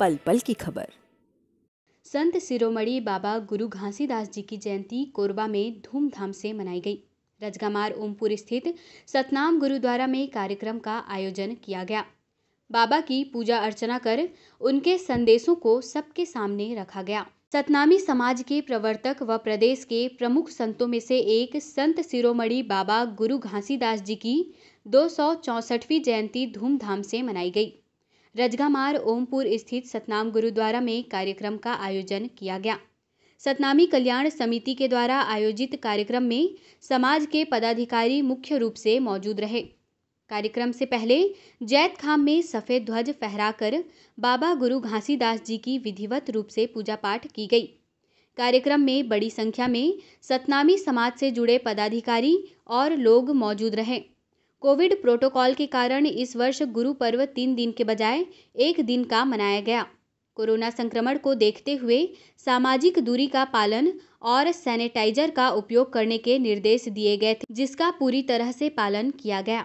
पल पल की खबर संत सिरोमणि बाबा गुरु घासीदास जी की जयंती कोरबा में धूमधाम से मनाई गई रजगामार ओमपुर स्थित सतनाम गुरुद्वारा में कार्यक्रम का आयोजन किया गया बाबा की पूजा अर्चना कर उनके संदेशों को सबके सामने रखा गया सतनामी समाज के प्रवर्तक व प्रदेश के प्रमुख संतों में से एक संत सिरोमणि बाबा गुरु घासीदास जी की दो जयंती धूमधाम से मनाई गई रजगामार ओमपुर स्थित सतनाम गुरुद्वारा में कार्यक्रम का आयोजन किया गया सतनामी कल्याण समिति के द्वारा आयोजित कार्यक्रम में समाज के पदाधिकारी मुख्य रूप से मौजूद रहे कार्यक्रम से पहले जैत खाम में सफ़ेद ध्वज फहराकर बाबा गुरु घासीदास जी की विधिवत रूप से पूजा पाठ की गई कार्यक्रम में बड़ी संख्या में सतनामी समाज से जुड़े पदाधिकारी और लोग मौजूद रहे कोविड प्रोटोकॉल के कारण इस वर्ष गुरु पर्व तीन दिन के बजाय एक दिन का मनाया गया कोरोना संक्रमण को देखते हुए सामाजिक दूरी का पालन और सैनिटाइजर का उपयोग करने के निर्देश दिए गए थे जिसका पूरी तरह से पालन किया गया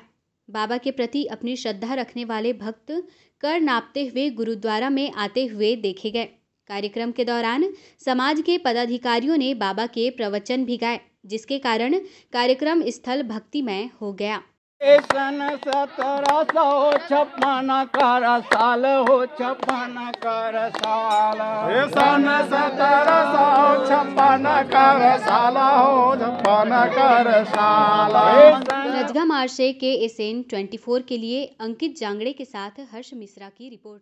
बाबा के प्रति अपनी श्रद्धा रखने वाले भक्त कर नापते हुए गुरुद्वारा में आते हुए देखे गए कार्यक्रम के दौरान समाज के पदाधिकारियों ने बाबा के प्रवचन भी गाए जिसके कारण कार्यक्रम स्थल भक्तिमय हो गया सन सत्रह सौ छप्पन कर साल हो छप्पन कर साल सन सत्रह सौ छप्पन कर साल हो छप्पन कर साल रजगा मार्शे के एस एन ट्वेंटी फोर के लिए अंकित जांगड़े के साथ हर्ष मिश्रा की रिपोर्ट